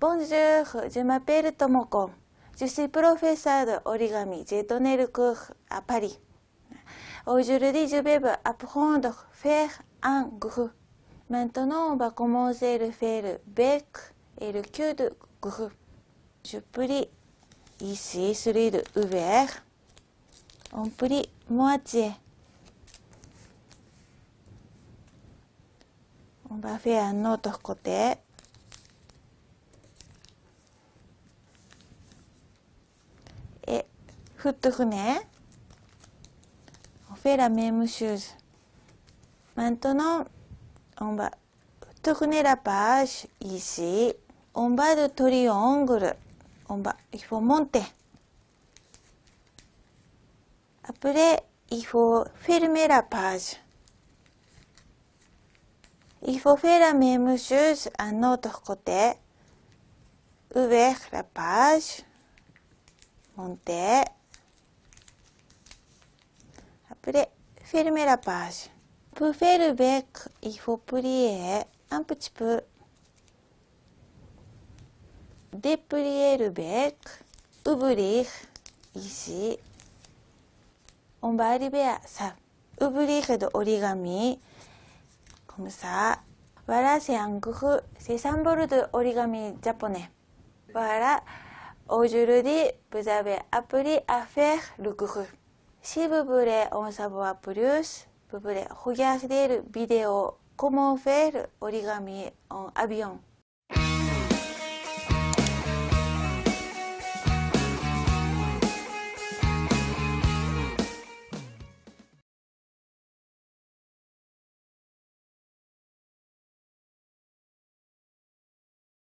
Bonjour, je m'appelle Tomoko. Je suis professeur d'origami. J'ai donné le cours à Paris. Aujourd'hui, je vais apprendre à faire un groupe. Maintenant, on va commencer à faire le bec et le cul de g r o u Je plie ici celui de ouvert. On plie moitié. On va faire un autre côté. 후트후네오페라메무슈즈 maintenant on va tourner la page ici on va de triangle on va il faut monter après il faut fermer la page il faut faire la même chose à notre côté ouvrir la page monter Après, fermez la page. Pour faire le bec, il faut plier un petit peu. Déplier le bec, ouvrir ici. On va arriver à ça. Ouvrir de origami. Comme ça. Voilà, c'est un g r o c'est symbole de origami japonais. Voilà. Aujourd'hui, vous avez appris à faire le g r o Si vous voulez en savoir plus, vous pouvez regarder la vidéo Comment faire origami en avion.